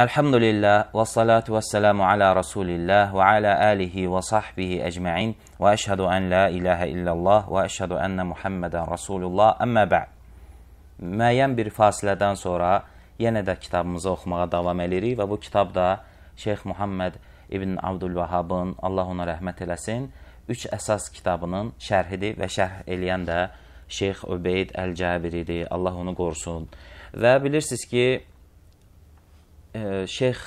Elhamdülillah ve salatu ve selamu ala Resulillah ve ala alihi ve sahbihi ecma'in ve eşhedü en la ilahe illallah ve eşhedü enne Muhammeden Resulullah əmmə bə'd. Müəyyən bir fasilədən sonra yenə də kitabımızı oxumağa davam edirik və bu kitab da Şeyx Muhammed İbn Abdülvəhabın, Allah ona rəhmət eləsin, üç əsas kitabının şərhidir və şərh eləyən də Şeyx Öbeyd Əl-Cəbiridir, Allah onu qorusun. Və bilirsiniz ki, Şeyx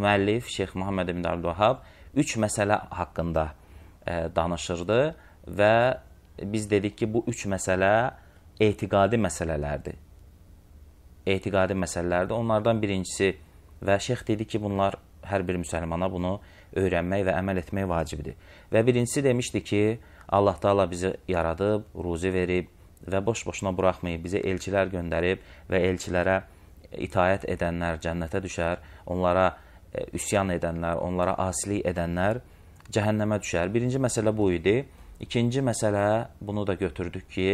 müəllif, Şeyx Muhammed ibn Əbdülvahab üç məsələ haqqında danışırdı və biz dedik ki, bu üç məsələ etiqadi məsələlərdir. Etiqadi məsələlərdir. Onlardan birincisi və Şeyx dedi ki, bunlar hər bir müsəlmana bunu öyrənmək və əməl etmək vacibdir. Və birincisi demişdi ki, Allah Taala bizi yaradıb, ruzi verib və boş-boşuna buraxmayıb, bizə elçilər göndərib və elçilərə itayət edənlər cənnətə düşər, onlara e, üsyan edənlər, onlara asilik edənlər cəhənnəmə düşər. Birinci məsələ bu idi. İkinci məsələ bunu da götürdük ki,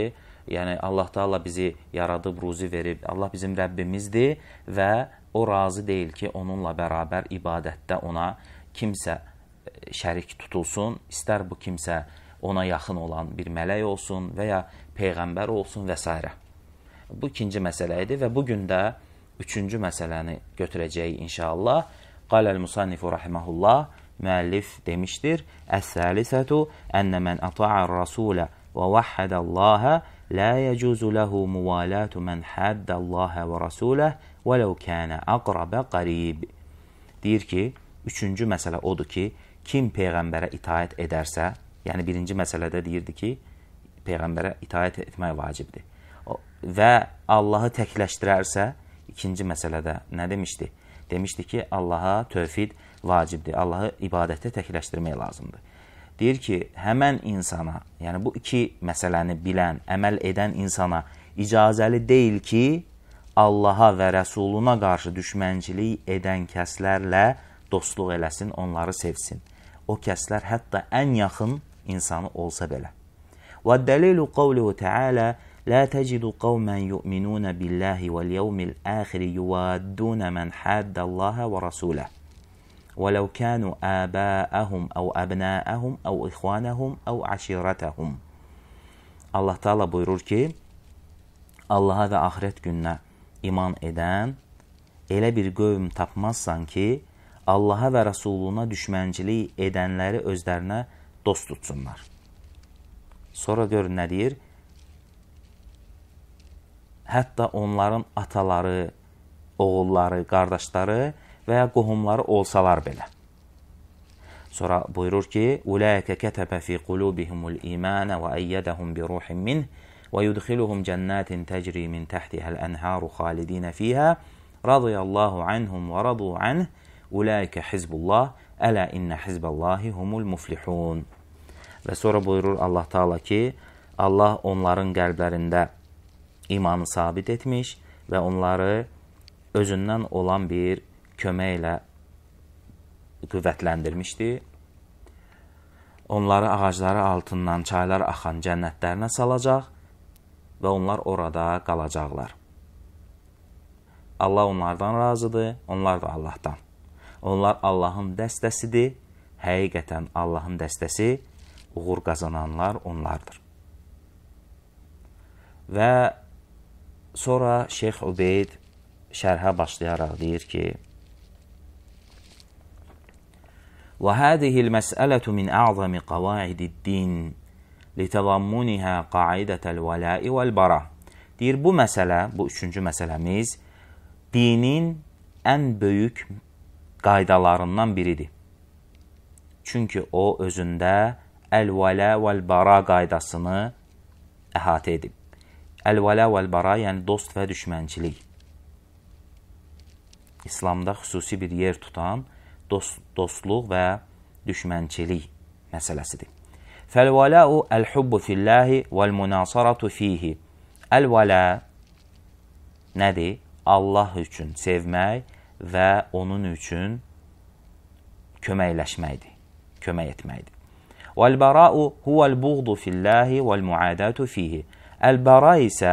yəni Allah Taala bizi yaradıb, ruzi verib. Allah bizim Rəbbimizdir və o razı deyil ki, onunla bərabər ibadətdə ona kimsə e, şərik tutulsun. İstər bu kimsə ona yaxın olan bir mələk olsun və ya peyğəmbər olsun və s. Bu ikinci məsələ idi və bu gün də üçüncü məsələni götürəcəyik inşallah. Qaləl-Musannifu rahiməhullah, müəllif demişdir, Əs-səlisətü ənnə mən ata'ar rasulə və vəhhədəllahə lə yəcuzu ləhu müvalətu mən həddəllahə və rasuləh və ləv kənə əqrabə qarib. Deyir ki, üçüncü məsələ odur ki, kim Peyğəmbərə itaət edərsə, yəni birinci məsələdə deyirdi ki, Peyğəmbərə itaət etmək vacibdir və Allahı təkləşdirərsə, ikinci məsələdə nə demişdi? Demişdi ki, Allaha tövhid vacibdir. Allahı ibadətdə təkləşdirmək lazımdır. Deyir ki, həmən insana, yəni bu iki məsələni bilən, əməl edən insana icazəli deyil ki, Allaha və rəsuluna qarşı düşmənçilik edən kəslərlə dostluq eləsin, onları sevsin. O kəslər hətta ən yaxın insanı olsa belə. Və dəlilu qavlihu təala لا تجد قوما يؤمنون بالله واليوم الآخر يوادون من حاد الله ورسوله ولو كانوا آباءهم أو أبناءهم أو إخوانهم أو عشيرتهم Allah Teala buyurur ki, Allaha və axirət gününə iman edən elə bir qövm tapmazsan ki, Allaha və Rəsuluna düşməncilik edənləri özlərinə dost tutsunlar. Sonra görün nə deyir? hətta onların ataları, oğulları, qardaşları və ya qohumları olsalar belə. Sonra buyurur ki: "Ulaika kataba fi qulubihimul iman və ayyadahum bi ruhin min və yudkhiluhum jannatin tajri min tahtiha al-anharu khalidin fiha radiyallahu anhum və radu anh ulaika hizbullah ələ inna hizballahi humul muflihun." Və sonra buyurur Allah Taala ki: Allah onların qəlblərində imanı sabit etmiş və onları özündən olan bir köməklə qüvvətləndirmişdi. Onları ağacları altından çaylar axan cənnətlərinə salacaq və onlar orada qalacaqlar. Allah onlardan razıdır, onlar da Allahdan. Onlar Allahın dəstəsidir. Həqiqətən Allahın dəstəsi uğur qazananlar onlardır. Və Sonra Şeyx Ubeyd şərhə başlayaraq deyir ki, وهذه المسألة من أعظم قواعد الدين لتضمنها قاعدة الولاء والبراء deyir bu məsələ, bu üçüncü məsələmiz dinin ən böyük qaydalarından biridir. Çünki o özündə əl-vələ vəl-bara qaydasını əhatə edib. Əl-vələ vəl-bara, yəni dost və düşmənçilik. İslamda xüsusi bir yer tutan dost, dostluq və düşmənçilik məsələsidir. Fəl-vələu əl-hubbu filləhi vəl-münasaratu fihi. Əl-vələ nədir? Allah üçün sevmək və onun üçün köməkləşməkdir, kömək etməkdir. Vəl-bərau huvəl-buğdu filləhi vəl-muadatu fihi. Əl-Bara isə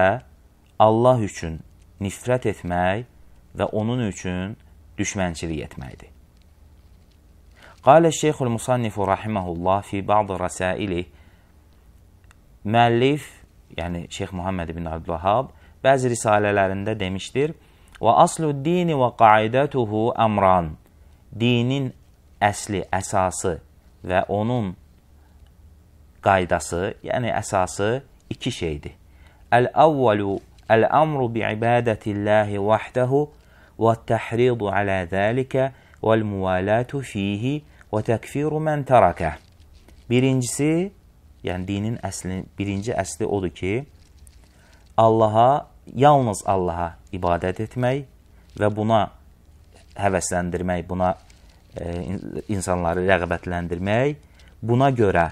Allah üçün nifrət etmək və onun üçün düşmənçilik etməkdir. Qalə Şeyxul Musannifu rahimehullah fi ba'd rasailih müəllif, yəni Şeyx Muhammed ibn Abdülvahab bəzi risalələrində demişdir: "Və aslu'd-din və qaidatuhu amran." Dinin əsli, əsası və onun qaydası, yəni əsası iki şeydir. الأول الأمر بعبادة الله وحده والتحريض على ذلك والموالاة فيه وتكفir men tarakə. Birincisi, yəni dinin əsli, birinci əsli odur ki, Allaha, yalnız Allaha ibadət etmək və buna həvəsləndirmək, buna e, insanları rəğbətləndirmək, buna görə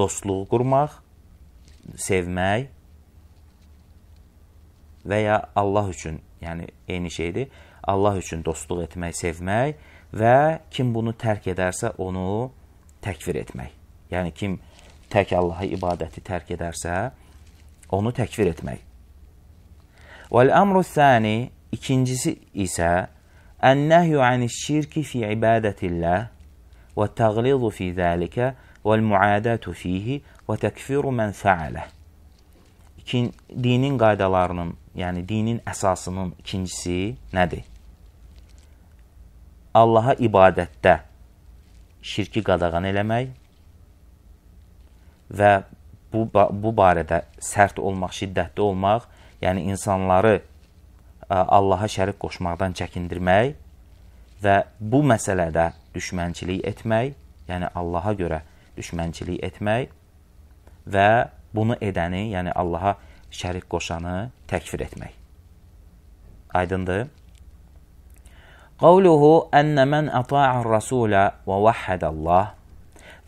dostluq qurmaq sevmək və ya Allah üçün, yəni eyni şeydir, Allah üçün dostluq etmək, sevmək və kim bunu tərk edərsə onu təkfir etmək. Yəni kim tək Allaha ibadəti tərk edərsə onu təkfir etmək. Vəl-əmru səni, ikincisi isə Ənnəhyu aniş-şirki fi ibadətillah və təğlizu fi zəlikə vəl-muadatu fihi və təkfiru mən fəalə. İkin, dinin qaydalarının, yəni dinin əsasının ikincisi nədir? Allaha ibadətdə şirki qadağan eləmək və bu, bu barədə sərt olmaq, şiddətli olmaq, yəni insanları Allaha şərik qoşmaqdan çəkindirmək və bu məsələdə düşmənçilik etmək, yəni Allaha görə düşmənçilik etmək və bunu edəni, yəni Allaha şərik qoşanı təkfir etmək. Aydındır. Qavluhu ənnə mən ata'ar rasulə və vəhhədəllah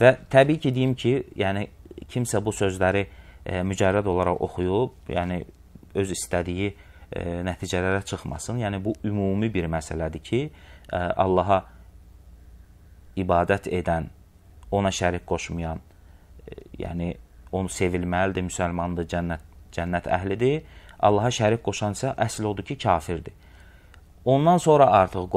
və təbii ki, deyim ki, yəni kimsə bu sözləri e, mücərrəd olaraq oxuyub, yəni öz istədiyi e, nəticələrə çıxmasın. Yəni bu ümumi bir məsələdir ki, e, Allaha ibadət edən, ona şərik qoşmayan, e, yəni onu sevilməlidir, müsəlmandır, cənnət cənnət əhlidir. Allaha şərik qoşan isə əsl odur ki, kafirdir. Ondan sonra artıq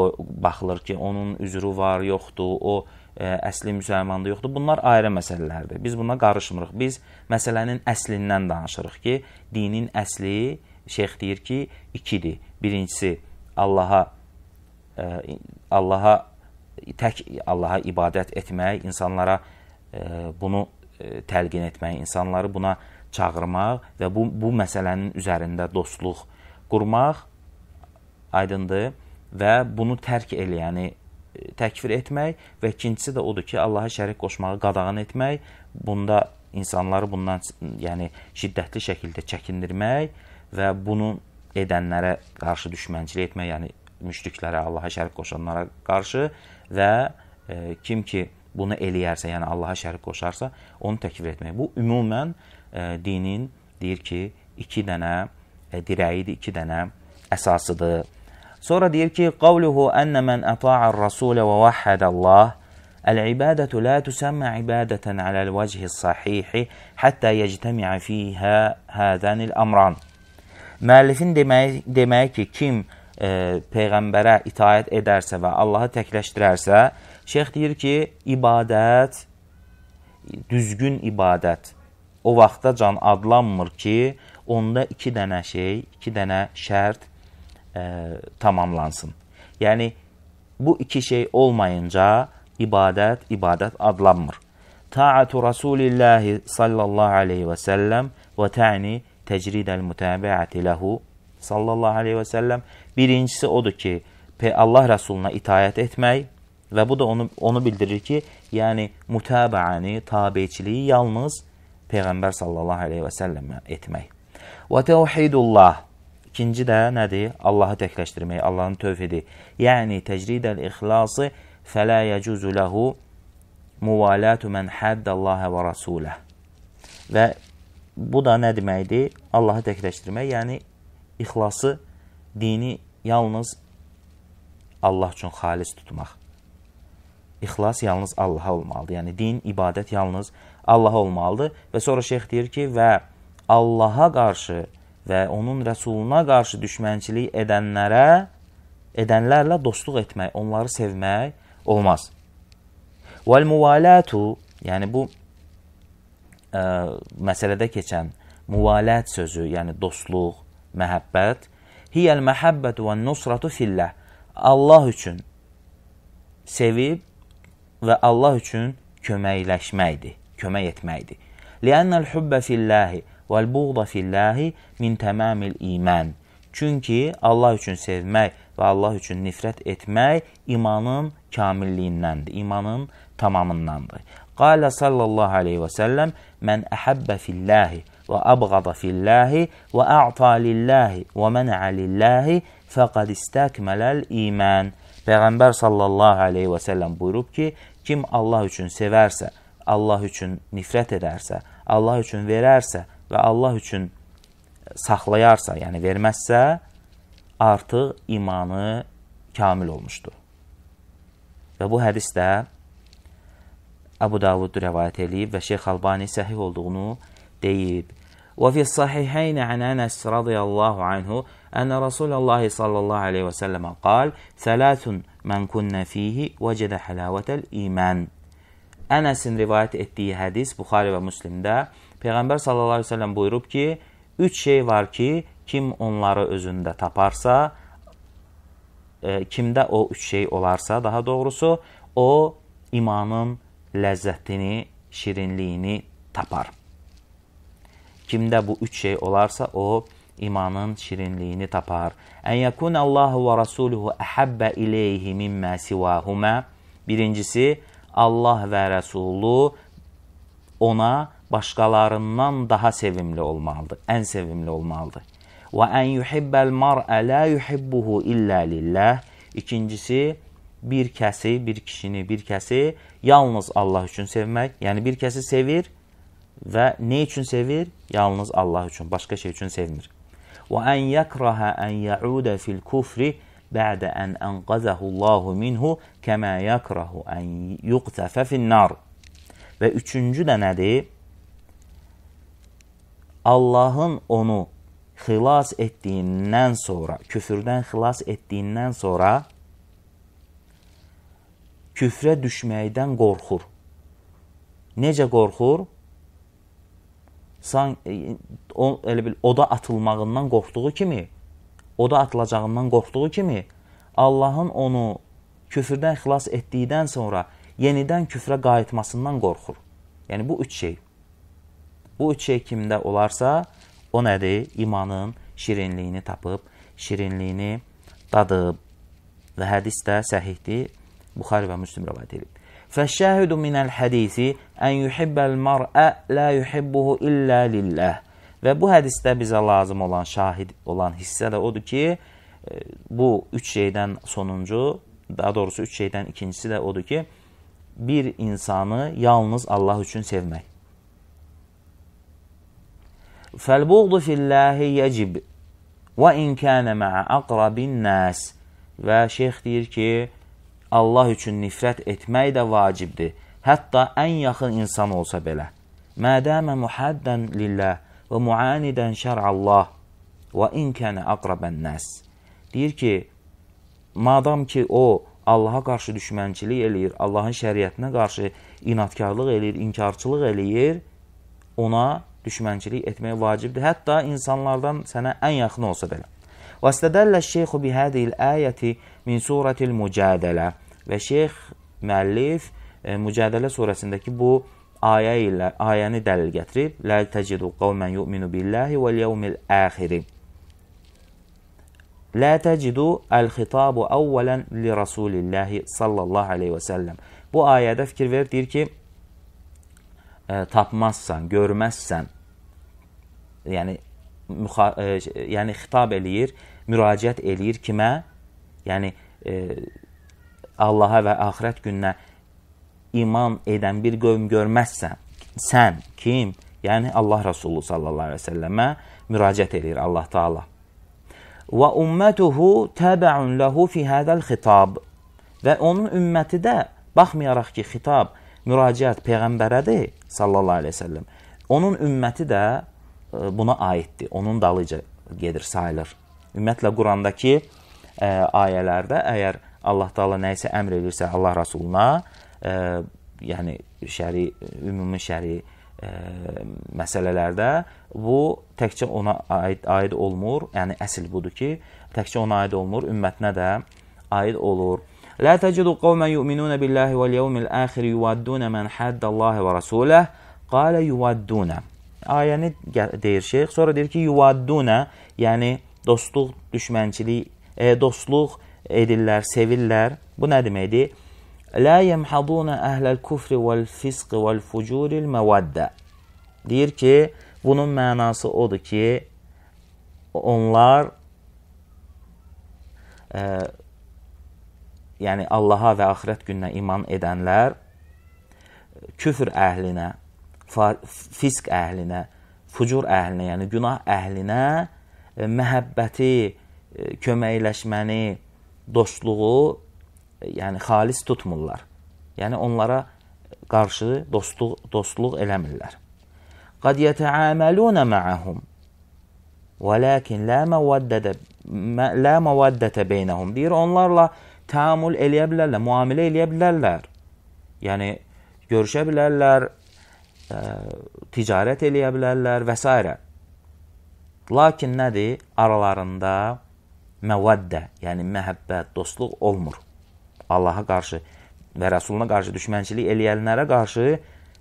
baxılır ki, onun üzrü var, yoxdur, o ə, e, əsli müsəlmandır, yoxdur. Bunlar ayrı məsələlərdir. Biz buna qarışmırıq. Biz məsələnin əslindən danışırıq ki, dinin əsli şeyx deyir ki, ikidir. Birincisi Allaha ə, e, Allaha tək Allaha ibadət etmək, insanlara ə, e, bunu E, təlqin etmək, insanları buna çağırmaq və bu, bu məsələnin üzərində dostluq qurmaq aydındır və bunu tərk eləyəni təkfir etmək və ikincisi də odur ki, Allaha şərik qoşmağı qadağan etmək, bunda insanları bundan yəni şiddətli şəkildə çəkindirmək və bunu edənlərə qarşı düşmənçilik etmək, yəni müşriklərə, Allaha şərik qoşanlara qarşı və e, kim ki bunu eləyərsə, yəni Allaha şərik qoşarsa, onu təkfir etmək. Bu ümumən e, dinin deyir ki, 2 dənə e, dirəyidir, 2 dənə əsasıdır. Sonra deyir ki, qavluhu enne men ata'ar rasule və vahhadallah العبادة لا تسمى عبادة على الوجه الصحيح حتى يجتمع فيها هذان الأمران. Müəllifin deməyi, deməyi ki, kim e, peyğəmbərə itaat edərsə və Allahı təkləşdirərsə, Şeyx deyir ki, ibadət, düzgün ibadət o vaxtacan adlanmır ki, onda iki dənə şey, iki dənə şərt ə, e, tamamlansın. Yəni, bu iki şey olmayınca ibadət, ibadət adlanmır. Taatu Rasulillahi sallallahu aleyhi və səlləm və tə'ni təcridəl mütəbəəti ləhu sallallahu aleyhi və səlləm. Birincisi odur ki, Allah Rəsuluna itayət etmək. Və bu da onu, onu bildirir ki, yəni mütəbəəni, tabiçiliyi yalnız Peyğəmbər sallallahu aleyhi və səlləmə etmək. Və təvhidullah. İkinci də nədir? Allahı təkləşdirmək, Allahın tövhidi. Yəni təcridəl ixlası fələ yəcuzu ləhu muvalatu mən həddəllahə və rasuləh. Və bu da nə deməkdir? Allahı təkləşdirmək, yəni ixlası, dini yalnız Allah üçün xalis tutmaq. İxlas yalnız Allaha olmalıdır. Yəni din, ibadət yalnız Allaha olmalıdır. Və sonra şeyx deyir ki, və Allaha qarşı və onun rəsuluna qarşı düşmənçilik edənlərə, edənlərlə dostluq etmək, onları sevmək olmaz. Vəl-müvalatu, yəni bu ə, məsələdə keçən müvalət sözü, yəni dostluq, məhəbbət, hiyəl-məhəbbətu və nusratu filləh, Allah üçün sevib və Allah üçün köməkləşməkdir, kömək etməkdir. Li'annal hubba fillahi vel buğda fillahi min tamamil iman. Çünki Allah üçün sevmək və Allah üçün nifrət etmək imanın kamilliyindəndir, imanın tamamındandır. Qala sallallahu aleyhi və səlləm, mən əhəbbə fillahi və əbğada fillahi və ə'ta lillahi və mənə lillahi fəqad istəkmələl iman. Peyğəmbər sallallahu aleyhi və səlləm buyurub ki, kim Allah üçün sevərsə, Allah üçün nifrət edərsə, Allah üçün verərsə və Allah üçün saxlayarsa, yəni verməzsə, artıq imanı kamil olmuşdur. Və bu hədis də Əbu Davud rəvayət eləyib və Şeyx Albani səhih olduğunu deyib. وفي الصحيحين عن أنس رضي الله عنه أن رسول الله صلى الله عليه وسلم قال ثلاث من كنا فيه وجد حلاوة الإيمان Ənəsin rivayət etdiyi hədis Buxari və Müslimdə Peyğəmbər sallallahu əleyhi və səlləm buyurub ki, üç şey var ki, kim onları özündə taparsa, e, kimdə o üç şey olarsa, daha doğrusu, o imanın ləzzətini, şirinliyini tapar. Kimdə bu üç şey olarsa, o imanın şirinliyini tapar. En yekun Allahu ve Resuluhu ahabba ileyhi mimma sivahuma. Birincisi Allah ve Resulü ona başkalarından daha sevimli olmalıdır. En sevimli olmalıdır. Ve en yuhibbel mar'e la yuhibbuhu illa lillah. İkincisi bir kəsi, bir kişini, bir kəsi yalnız Allah üçün sevmək. Yəni bir kəsi sevir və nə üçün sevir? Yalnız Allah üçün, başqa şey üçün sevmir. وأن يكره أن يعود في الكفر بعد أن أنقذه الله minhu كما يكره أن يقذف في النار Ve üçüncü de nedir? Allah'ın onu xilas etdiyindən sonra, küfürdən xilas etdiyindən sonra küfrə düşməkdən qorxur. Necə qorxur? san, e, o, elə bil, oda atılmağından qorxduğu kimi, oda atılacağından qorxduğu kimi, Allahın onu küfrdən xilas etdikdən sonra yenidən küfrə qayıtmasından qorxur. Yəni, bu üç şey. Bu üç şey kimdə olarsa, o nədir? İmanın şirinliyini tapıb, şirinliyini dadıb və hədis də səhihdir. Buxari və Müslim rəvayət edib. Fəşşəhidu minəl hədisi ən yuhibbəl mar'ə la yuhibbuhu illə lilləh. Və bu hədisdə bizə lazım olan şahid olan hissə də odur ki, e, bu üç şeydən sonuncu, daha doğrusu üç şeydən ikincisi də odur ki, bir insanı yalnız Allah üçün sevmək. Fəlbuğdu filləhi yəcib və inkənə məə əqrabin nəs. Və şeyx deyir ki, Allah üçün nifrət etmək də vacibdir. Hətta ən yaxın insan olsa belə. Mədəmə muhaddən lillah və muanidən şərallah və inkənə aqrabən nəs. Deyir ki, madam ki, o Allaha qarşı düşmənçilik eləyir, Allahın şəriətinə qarşı inatkarlıq eləyir, inkarçılıq eləyir, ona düşmənçilik etmək vacibdir. Hətta insanlardan sənə ən yaxın olsa belə. وَاسْتَدَلَّ الشَّيْخُ بِهَذِهِ الْآيَةِ min surətil mücadilə və şeyx müəllif e, Mücadilə surəsindəki bu ayə ilə ayəni dəlil gətirib la təcidu qauman yu'minu billahi vel yevmil axir La təcidu el-xitabu əvvələn li Rasulillahi sallallahu aleyhi və səlləm. Bu ayədə fikir verir, deyir ki, e, tapmazsan, görməzsən, yəni, müxa, e, yəni xitab eləyir, müraciət eləyir kimə? Yəni e, Allaha və axirət gününə iman edən bir qövm görməzsən, sən kim? Yəni Allah Rasulu sallallahu əleyhi və səlləmə müraciət eləyir Allah Taala. Və ummətuhu təbəun lehu fi hadal xitab. Və onun ümməti də baxmayaraq ki, xitab müraciət peyğəmbərədir sallallahu əleyhi və səlləm. Onun ümməti də e, buna aiddir. Onun dalıca gedir sayılır. Ümumiyyətlə Qurandakı ə, e, ayələrdə əgər Allah Taala nəyisə əmr edirsə Allah Rasuluna, ə, e, yəni şəri ümumi şəri ə, e, məsələlərdə bu təkcə ona aid aid olmur. Yəni əsl budur ki, təkcə ona aid olmur, ümmətinə də aid olur. لا تجد قوما يؤمنون بالله واليوم الآخر يوادون من حد الله ورسوله قال يوادون ayəni deyir şeyx, sonra deyir ki, yuvadduna, yəni dostluq, düşmənçilik e, dostluq edirlər, sevirlər. Bu nə deməkdir? La yemhaduna əhləl kufri vəl fisq vəl fucuril məvaddə. Deyir ki, bunun mənası odur ki, onlar e, yəni Allaha və axirət gününə iman edənlər küfr əhlinə, fisk əhlinə, fucur əhlinə, yəni günah əhlinə e, məhəbbəti E, köməkləşməni, dostluğu e, yəni xalis tutmurlar. Yəni onlara qarşı dostluq dostluq eləmirlər. Qad yetəamaluna ma'ahum. Walakin la mawaddata la mawaddata beynəhum. Deyir onlarla təamül eləyə bilərlər, müamilə eləyə bilərlər. Yəni görüşə bilərlər, ə, e, ticarət eləyə bilərlər və s. Lakin nədir? Aralarında məvaddə, yəni məhəbbət, dostluq olmur. Allaha qarşı və Rəsuluna qarşı düşmənçilik eləyənlərə qarşı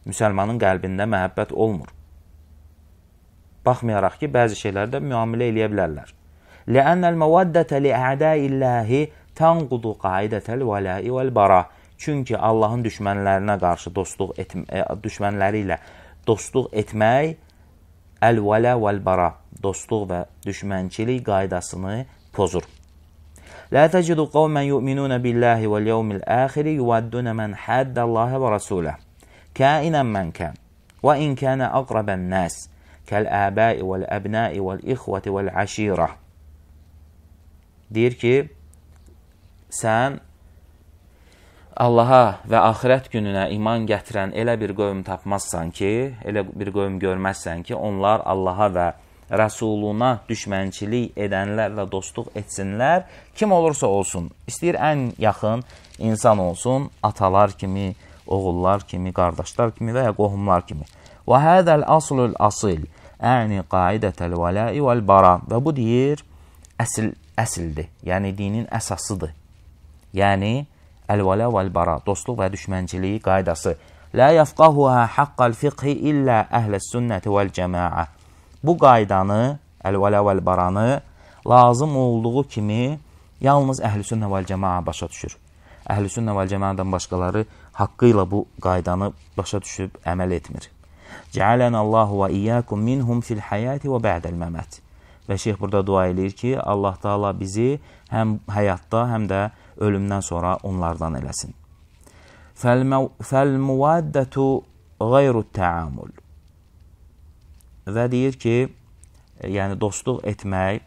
müsəlmanın qəlbində məhəbbət olmur. Baxmayaraq ki, bəzi şeylərdə müamilə eləyə bilərlər. Ləənnəl məvaddətə li ədəilləhi tənqudu qaidətəl vələi vəl-bara. Çünki Allahın düşmənlərinə qarşı dostluq etmə, e, düşmənləri ilə dostluq etmək əl-vələ vəl-bara, dostluq və düşmənçilik qaydasını pozur. La tecidu qavmen yu'minuna billahi vel yevmil ahiri yuvadduna men haddallaha ve rasuleh. Kainen men kan. Ve in kana akraben nas. Kel abai vel ebnai vel ihvati vel aşireh. Deyir ki, sən Allaha və axirət gününə iman gətirən elə bir qövm tapmazsan ki, elə bir qövm görməzsən ki, onlar Allaha və rəsuluna düşmənçilik edənlərlə dostluq etsinlər. Kim olursa olsun, istəyir ən yaxın insan olsun, atalar kimi, oğullar kimi, qardaşlar kimi və ya qohumlar kimi. Və hədəl aslul asil, əni qaidətəl vələi vəl bara. Və bu deyir, əsil, əsildir, yəni dinin əsasıdır. Yəni, əl-vələ vəl-bara, dostluq və düşmənçiliyi qaydası. Lə yəfqahuhə haqqal fiqhi illə əhləs sünnəti vəl-cəmaə bu qaydanı, əl-vələ vəl-baranı lazım olduğu kimi yalnız əhlüsünnə vəl-cəmaa başa düşür. Əhlüsünnə vəl-cəmaadan başqaları haqqı ilə bu qaydanı başa düşüb əməl etmir. Cəalən Allahu və iyyakum minhum fil hayati və ba'dal mamat. Və şeyx burada dua eləyir ki, Allah Taala bizi həm həyatda, həm də ölümdən sonra onlardan eləsin. Fəl-muvaddatu غير التعامل və deyir ki, e, yəni dostluq etmək,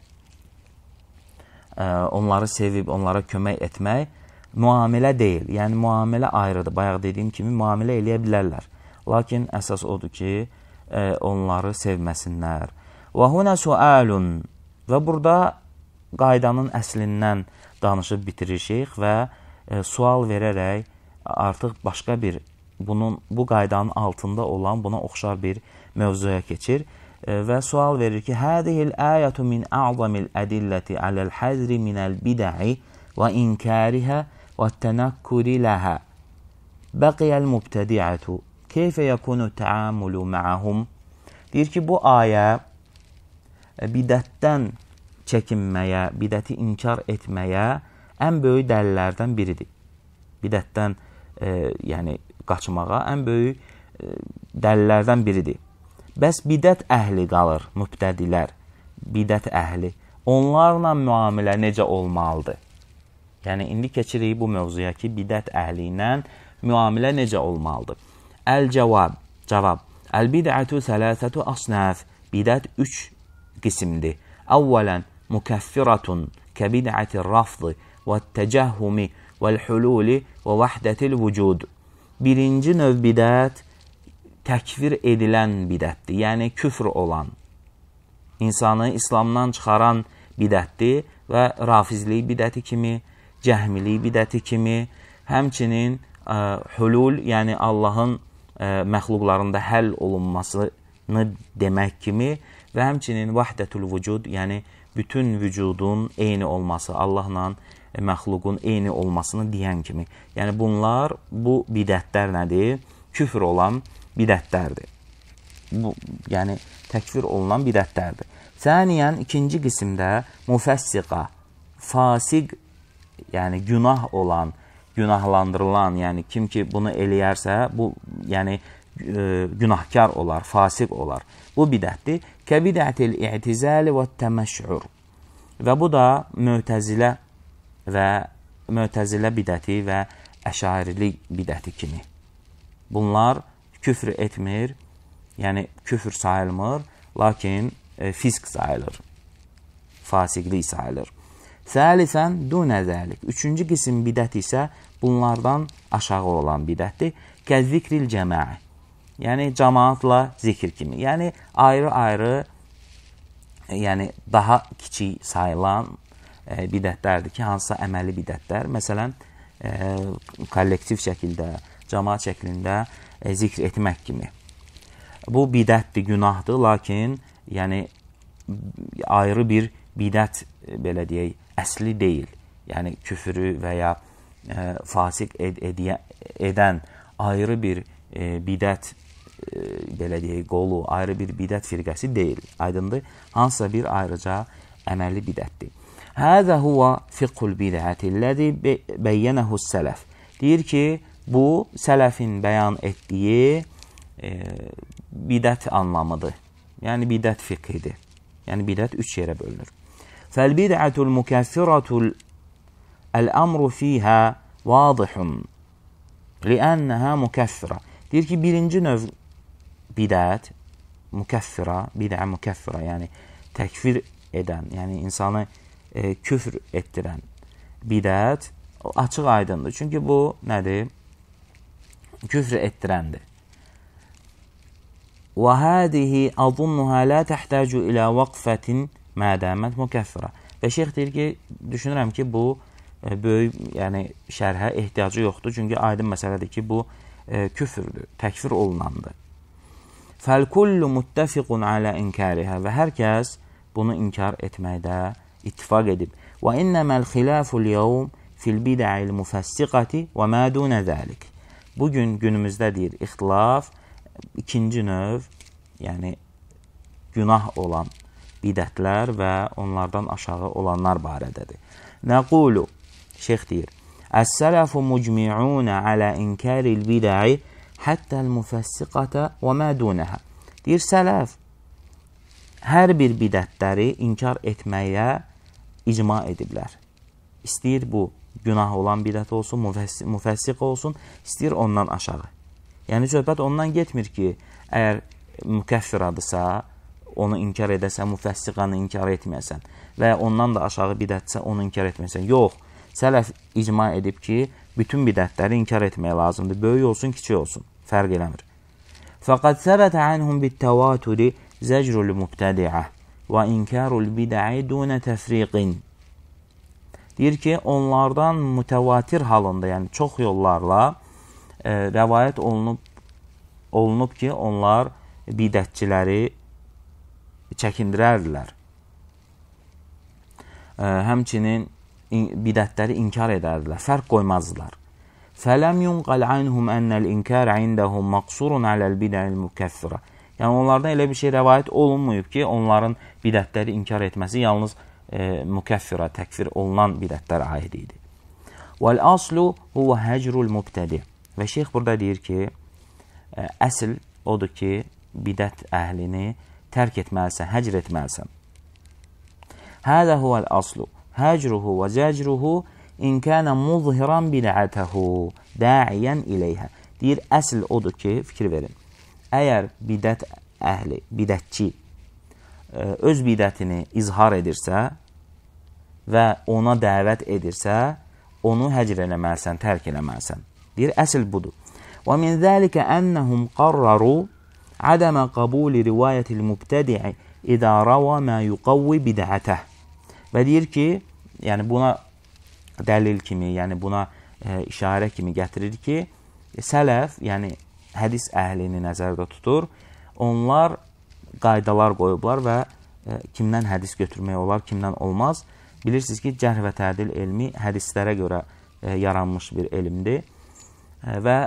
e, onları sevib, onlara kömək etmək müamilə deyil. Yəni müamilə ayrıdır. Bayaq dediyim kimi müamilə eləyə bilərlər. Lakin əsas odur ki, e, onları sevməsinlər. Və huna sualun və burada qaydanın əslindən danışıb bitirir şeyx və e, sual verərək artıq başqa bir bunun bu qaydanın altında olan buna oxşar bir mövzuya keçir e, və sual verir ki, Hədihil əyətü min əzamil ədilləti aləl həzri minəl bidəi və inkərihə və tənəkkuri ləhə. Bəqiyəl mübtədiətü. Keyfə yəkunu təamulu məəhum? Deyir ki, bu ayə e, bidətdən çəkinməyə, bidəti inkar etməyə ən böyük dəlillərdən biridir. Bidətdən, e, yəni qaçmağa ən böyük e, dəlillərdən biridir. Bəs bidət əhli qalır, mübtədilər, bidət əhli. Onlarla müamilə necə olmalıdır? Yəni, indi keçirik bu mövzuya ki, bidət əhli ilə müamilə necə olmalıdır? Əl-cavab, cavab. Əl-bidətü sələsətü asnəf. Bidət üç qismdir. Əvvələn, mükəffiratun kəbidəti rafdı və təcəhhumi və hüluli və vəhdətil vücud. Birinci növ bidət təkvir edilən bidətdir, yəni küfr olan, insanı İslamdan çıxaran bidətdir və rafizlik bidəti kimi, cəhmilik bidəti kimi, həmçinin ə, hülul, yəni Allahın ə, məxluqlarında həll olunmasını demək kimi və həmçinin vahdətul vücud, yəni bütün vücudun eyni olması, Allahla məxluqun eyni olmasını deyən kimi. Yəni bunlar bu bidətlər nədir? Küfr olan bidətlərdir. Bu, yəni təkfir olunan bidətlərdir. Səniyən ikinci qismdə müfəssiqa, fasiq, yəni günah olan, günahlandırılan, yəni kim ki bunu eləyərsə, bu yəni e, günahkar olar, fasiq olar. Bu bidətdir. Kəbidətil i'tizali və təməşşur. Və bu da mötəzilə və mötəzilə bidəti və əşarilik bidəti kimi. Bunlar küfr etmir, yəni küfr sayılmır, lakin e, fisk sayılır, fasiqlik sayılır. Səlisən, dunə zəlik. Üçüncü qisim bidət isə bunlardan aşağı olan bidətdir. Kəzikril cəməi, yəni cəmaatla zikr kimi. Yəni, ayrı-ayrı, yəni daha kiçik sayılan e, bidətlərdir ki, hansısa əməli bidətlər, məsələn, e, kollektiv şəkildə, cəmaat şəklində, e, zikr etmək kimi. Bu bidətdir, günahdır, lakin yəni ayrı bir bidət e, belə deyək, əsli deyil. Yəni küfrü və ya e, fasik ed ediyə, edən ayrı bir e, bidət e, belə deyək, qolu, ayrı bir bidət firqəsi deyil. Aydındır? Hansısa bir ayrıca əməli bidətdir. Həzə huva fiqhul bidəti ləzi beyyənəhu sələf. Deyir ki, Bu sələfin bəyan etdiyi e, bidət anlamıdır. Yəni bidət fiqhidir. Yəni bidət 3 yerə bölünür. Fəl-bid'atul mukaffiratul el-amru fiha vadihun li'annaha mukaffira. Deyir ki, birinci növ bidət mukaffira, bid'a mukaffira, yəni təkfir edən, yəni insanı e, küfr etdirən bidət açıq aydındır. Çünki bu nədir? küfr etdirəndir. Və hədihi azunnuha la tahtacu ila vaqfatin ma damat mukaffira. Və şeyx deyir ki, düşünürəm ki, bu e, böyük, yəni şərhə ehtiyacı yoxdur. Çünki aydın məsələdir ki, bu e, küfrdür, təkfir olunandır. Fəl kullu muttafiqun ala inkariha və hər kəs bunu inkar etməkdə ittifaq edib. Və innəməl xilafu'l-yawm fil bid'a'il mufassiqati və ma dun zalik. Bugün günümüzdə deyir, ixtilaf ikinci növ, yəni günah olan bidətlər və onlardan aşağı olanlar barədədir. Nəqulu, şeyx deyir, Əs-sələfu mucmi'unə alə inkəril bidəi həttəl müfəssiqətə və mədunəhə. Deyir, sələf hər bir bidətləri inkar etməyə icma ediblər. İstəyir bu günah olan bidət olsun, müfəssiq olsun, istəyir ondan aşağı. Yəni, söhbət ondan getmir ki, əgər mükəffiradısa, onu inkar edəsən, müfəssiqanı inkar etməyəsən və ondan da aşağı bidətsə, onu inkar etməyəsən. Yox, sələf icma edib ki, bütün bidətləri inkar etmək lazımdır. Böyük olsun, kiçik olsun, fərq eləmir. Fəqəd səbətə ənhum bittəvaturi zəcrül mübtədiə və inkarul bidəi dunə təfriqin. Deyir ki, onlardan mütəvatir halında, yəni çox yollarla e, rəvayət olunub, olunub ki, onlar bidətçiləri çəkindirərdilər. E, həmçinin bidətləri inkar edərdilər, fərq qoymazdılar. Fələm yunqal anhum ennel inkar indahum maqsurun aləl bidəl mükəffirə. Yəni onlardan elə bir şey rəvayət olunmayıb ki, onların bidətləri inkar etməsi yalnız e, mükəffirə, təkfir olunan bidətlər aid idi. Vəl aslu huvə həcrul mübtədi. Və şeyx burada deyir ki, ə, e, əsl odur ki, bidət əhlini tərk etməlisən, həcr etməlisən. Hədə huvəl aslu, həcruhu və zəcruhu in kənə muzhiran bidətəhu dəiyən iləyhə. Deyir, əsl odur ki, fikir verin. Əgər bidət əhli, bidətçi E, öz bidətini izhar edirsə və ona dəvət edirsə, onu həcr eləməlisən, tərk eləməlisən. Deyir, əsl budur. Və min zəlikə ənəhum qarraru ədəmə qabuli rivayətil mübtədi'i idə rava mə yuqavvi bidətəh. Və deyir ki, yəni buna dəlil kimi, yəni buna e, işarə kimi gətirir ki, sələf, yəni hədis əhlini nəzərdə tutur. Onlar qaydalar qoyublar və ə, e, kimdən hədis götürmək olar, kimdən olmaz. Bilirsiniz ki, cərh və tədil elmi hədislərə görə ə, e, yaranmış bir elmdir. Ə, e, və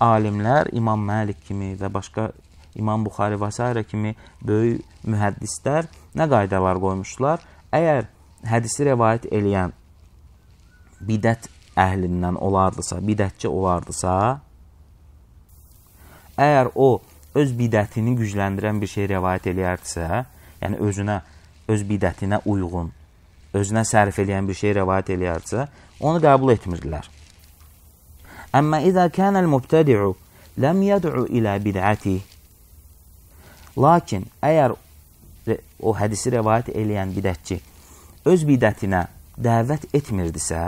alimlər İmam Məlik kimi və başqa İmam Buxari və s. kimi böyük mühəddislər nə qaydalar qoymuşlar? Əgər hədisi rəvayət eləyən bidət əhlindən olardısa, bidətçi olardısa, əgər o öz bidətini gücləndirən bir şey rəvayət eləyərdisə, yəni özünə, öz bidətinə uyğun, özünə sərf eləyən bir şey rəvayət eləyərdisə, onu qəbul etmirdilər. Əmmə izə kənəl mübtədi'u ləm yəd'u ilə bidəti. Lakin, əgər o hədisi rəvayət eləyən bidətçi öz bidətinə dəvət etmirdisə,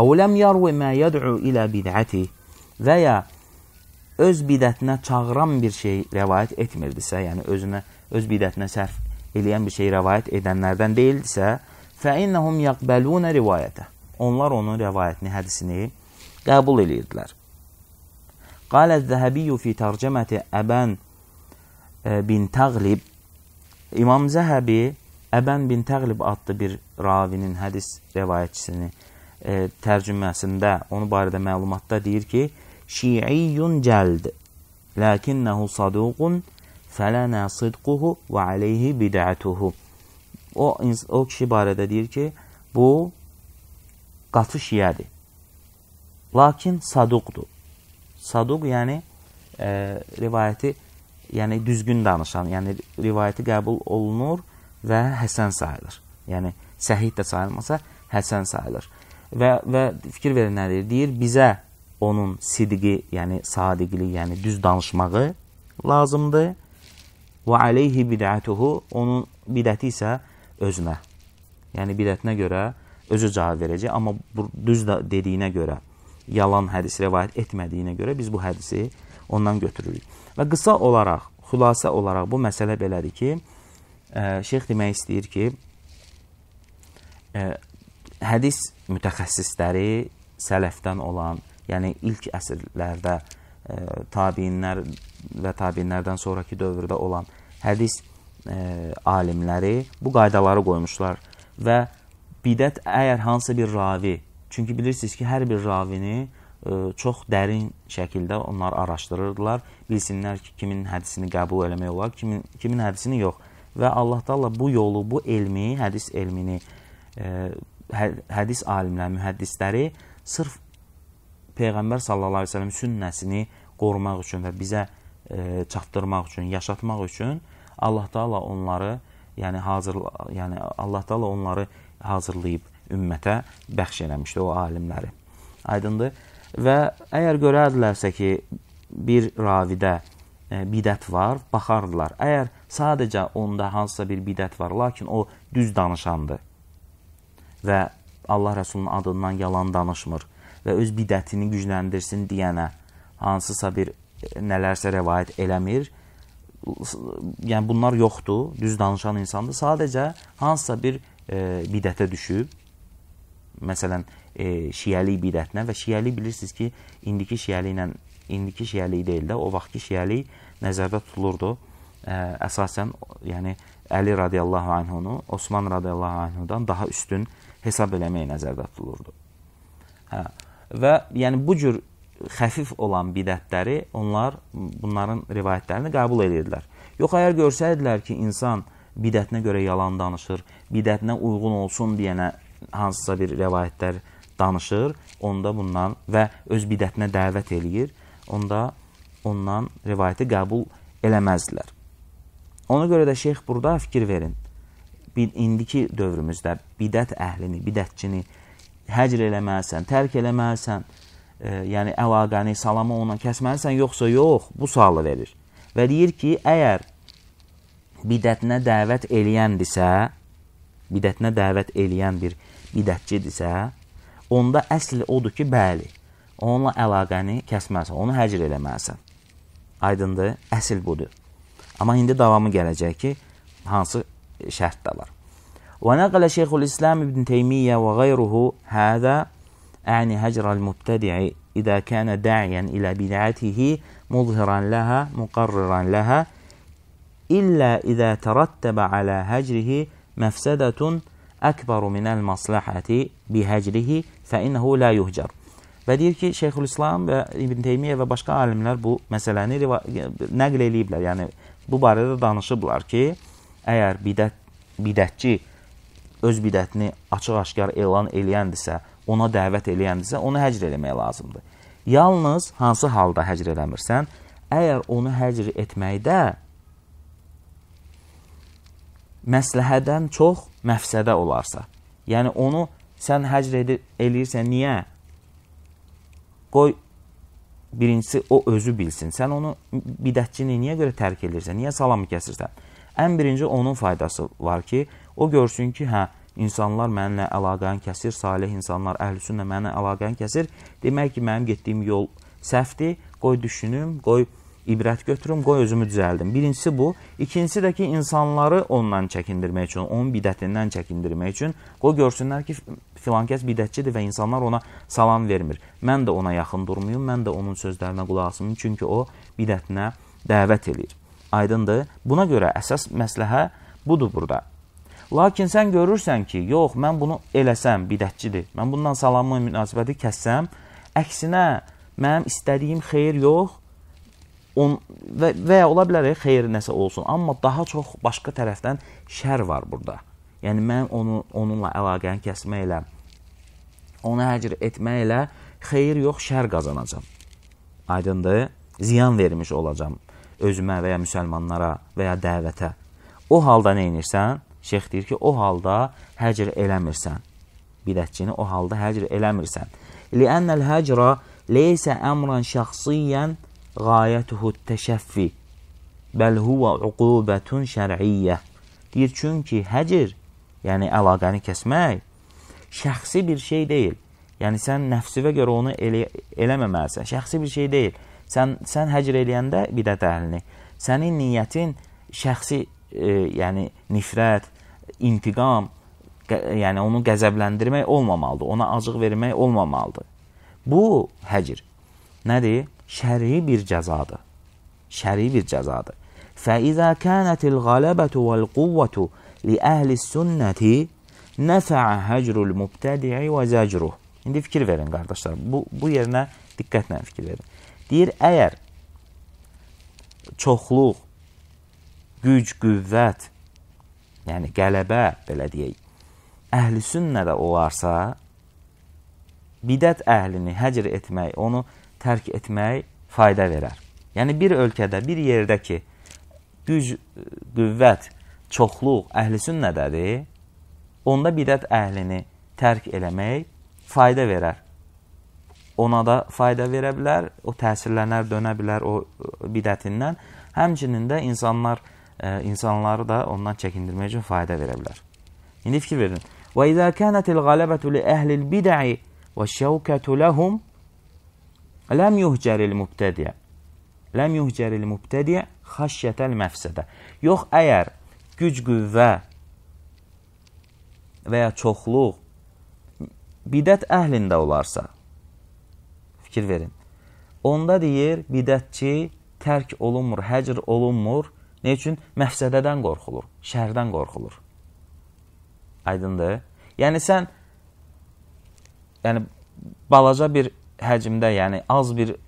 əv ləm yarvi mə yəd'u ilə bidəti və ya öz bidətinə çağıran bir şey rəvayət etmirdisə, yəni özünə öz bidətinə sərf eləyən bir şey rəvayət edənlərdən deyildisə, fə innahum yaqbaluna rivayətə. Onlar onun rəvayətini, hədisini qəbul eləyirdilər. Qaləz-Zəhəbiyyu fi tərcəməti Əbən bin Təğlib İmam Zəhəbi Əbən bin Təğlib adlı bir ravinin hədis rəvayətçisini e, tərcüməsində onu barədə məlumatda deyir ki, شيعي جلد لكنه صدوق fələnə sidquhu və aleyhi bidətuhu. O, o kişi barədə deyir ki, bu qatı şiyədir. Lakin saduqdur. Saduq yəni e, rivayəti yəni düzgün danışan, yəni rivayəti qəbul olunur və həsən sayılır. Yəni səhih də sayılmasa həsən sayılır. Və, və fikir verin nə deyir? Deyir, bizə onun sidqi, yəni sadiqli, yəni düz danışmağı lazımdır. Və aleyhi bidətuhu, onun bidəti isə özünə. Yəni bidətinə görə özü cavab verəcək, amma düz da dediyinə görə, yalan hədis rəvayət etmədiyinə görə biz bu hədisi ondan götürürük. Və qısa olaraq, xülasə olaraq bu məsələ belədir ki, e, şeyx demək istəyir ki, e, hədis mütəxəssisləri, sələfdən olan, yəni ilk əsrlərdə ə, e, tabiinlər və tabiinlərdən sonrakı dövrdə olan hədis ə, e, alimləri bu qaydaları qoymuşlar və bidət əgər hansı bir ravi, çünki bilirsiniz ki, hər bir ravini ə, e, çox dərin şəkildə onlar araşdırırdılar, bilsinlər ki, kimin hədisini qəbul eləmək olar, kimin kimin hədisini yox. Və Allah Taala bu yolu, bu elmi, hədis elmini ə, hə, hədis alimləri, mühəddisləri sırf Peyğəmbər sallallahu əleyhi və səlləm sünnəsini qorumaq üçün və bizə e, çatdırmaq üçün, yaşatmaq üçün Allah Taala onları, yəni hazır yəni Allah Taala onları hazırlayıb ümmətə bəxş eləmişdi o alimləri. Aydındır? Və əgər görərdilərsə ki, bir ravidə e, bidət var, baxardılar. Əgər sadəcə onda hansısa bir bidət var, lakin o düz danışandır və Allah Rəsulunun adından yalan danışmır və öz bidətini gücləndirsin deyənə hansısa bir e, nələrsə rəvayət eləmir. Yəni bunlar yoxdur, düz danışan insandır. Sadəcə hansısa bir e, bidətə düşüb. Məsələn, e, şiəlik bidətinə və şiəlik bilirsiniz ki, indiki şiəlik ilə indiki şiəlik deyil də, o vaxtki şiəlik nəzərdə tutulurdu. E, əsasən, yəni Əli radiyallahu anhunu Osman radiyallahu anhudan daha üstün hesab eləmək nəzərdə tutulurdu. Hə. Və yəni bu cür xəfif olan bidətləri onlar bunların rivayətlərini qəbul edirdilər. Yox, əgər görsəydilər ki, insan bidətinə görə yalan danışır, bidətinə uyğun olsun deyənə hansısa bir rivayətlər danışır, onda bundan və öz bidətinə dəvət eləyir, onda ondan rivayəti qəbul eləməzdilər. Ona görə də şeyx burada fikir verin. Bir indiki dövrümüzdə bidət əhlini, bidətçini həcr eləməlisən, tərk eləməlisən, e, yəni əlaqəni, salamı ondan kəsməlisən, yoxsa yox, bu sualı verir. Və deyir ki, əgər bidətinə dəvət eləyəndirsə, bidətinə dəvət eləyən bir bidətçidirsə, onda əsl odur ki, bəli, onunla əlaqəni kəsməlisən, onu həcr eləməlisən. Aydındır, əsl budur. Amma indi davamı gələcək ki, hansı şərt də var. ونقل شيخ الإسلام ابن تيمية وغيره هذا أعني هجر المبتدع إذا كان داعيا إلى بدعته مظهرا لها مقررا لها إلا إذا ترتب على هجره مفسدة أكبر من المصلحة بهجره فإنه لا يهجر بدير ki Şeyhülislam ve İbn Teymiye ve başka alimler bu meseleni nəql eləyiblər. Yəni bu barədə danışıblar ki, əgər bidət bidətçi öz bidətini açıq-aşkar elan eləyəndirsə, ona dəvət eləyəndirsə, onu həcr eləmək lazımdır. Yalnız hansı halda həcr eləmirsən, əgər onu həcr etməkdə məsləhədən çox məfsədə olarsa, yəni onu sən həcr edir, eləyirsən, niyə? Qoy birincisi o özü bilsin. Sən onu bidətçini niyə görə tərk edirsən, niyə salamı kəsirsən? Ən birinci onun faydası var ki, O görsün ki, hə, insanlar mənimlə əlaqəni kəsir, salih insanlar, əhlüsünlə mənimlə əlaqəni kəsir. Demək ki, mənim getdiyim yol səhvdir. Qoy düşünüm, qoy ibrət götürüm, qoy özümü düzəldim. Birincisi bu. İkincisi də ki, insanları ondan çəkindirmək üçün, onun bidətindən çəkindirmək üçün qoy görsünlər ki, filan kəs bidətçidir və insanlar ona salam vermir. Mən də ona yaxın durmuyum, mən də onun sözlərinə qulaq asım, çünki o bidətinə dəvət eləyir. Aydındır? Buna görə əsas məsləhə budur burada. Lakin sən görürsən ki, yox, mən bunu eləsəm bidətçidir. Mən bundan salamı münasibəti kəssəm, əksinə mənim istədiyim xeyir yox, on və, və ya ola bilər e, xeyir nəsə olsun, amma daha çox başqa tərəfdən şər var burada. Yəni mən onu onunla əlaqəni kəsməklə onu həcr etməklə xeyir yox, şər qazanacam. Aydındır? Ziyan vermiş olacam özümə və ya müsəlmanlara və ya dəvətə. O halda nə edirsən? Şeyx deyir ki, o halda həcr eləmirsən. Bidətçini o halda həcr eləmirsən. Li'annəl həcra leysə əmran şəxsiyyən qayətuhu təşəffi bəl huvə uqubətun şər'iyyə. Deyir, çünki həcr, yəni əlaqəni kəsmək, şəxsi bir şey deyil. Yəni, sən nəfsivə görə onu elə, eləməməlisən. Şəxsi bir şey deyil. Sən, sən həcr eləyəndə bidət əhlini. Sənin niyyətin şəxsi, e, yəni nifrət, intiqam, yəni onu qəzəbləndirmək olmamalıdır, ona acıq vermək olmamalıdır. Bu həcr nədir? Şəri bir cəzadır. Şəri bir cəzadır. فَإِذَا كَانَتِ الْغَلَبَةُ وَالْقُوَّةُ لِأَهْلِ السُنَّةِ نَفَعَ هَجْرُ الْمُبْتَدِعِ وَزَجْرُهُ İndi fikir verin, qardaşlar. Bu, bu yerinə diqqətlə fikir verin. Deyir, əgər çoxluq, güc, qüvvət yəni qələbə, belə deyək, əhl-i sünnədə olarsa, bidət əhlini həcr etmək, onu tərk etmək fayda verər. Yəni, bir ölkədə, bir yerdə ki, güc, qüvvət, çoxluq əhl-i sünnədədir, onda bidət əhlini tərk eləmək fayda verər. Ona da fayda verə bilər, o təsirlənər, dönə bilər o e, bidətindən. Həmçinin də insanlar e, insanları da ondan çəkindirmək üçün fayda verə bilər. İndi fikir verin. Və izə kənətil qaləbətu li əhlil bidəi və şəvkətu ləhum ləm yuhcəril mübtədiyə ləm yuhcəril mübtədiyə xaşyətəl məfsədə. Yox, əgər güc, qüvvə və ya çoxluq bidət əhlində olarsa, fikir verin, onda deyir, bidətçi tərk olunmur, həcr olunmur, Nə üçün? Məfsədədən qorxulur, şərdən qorxulur. Aydındır? Yəni sən yəni balaca bir həcmdə, yəni az bir e,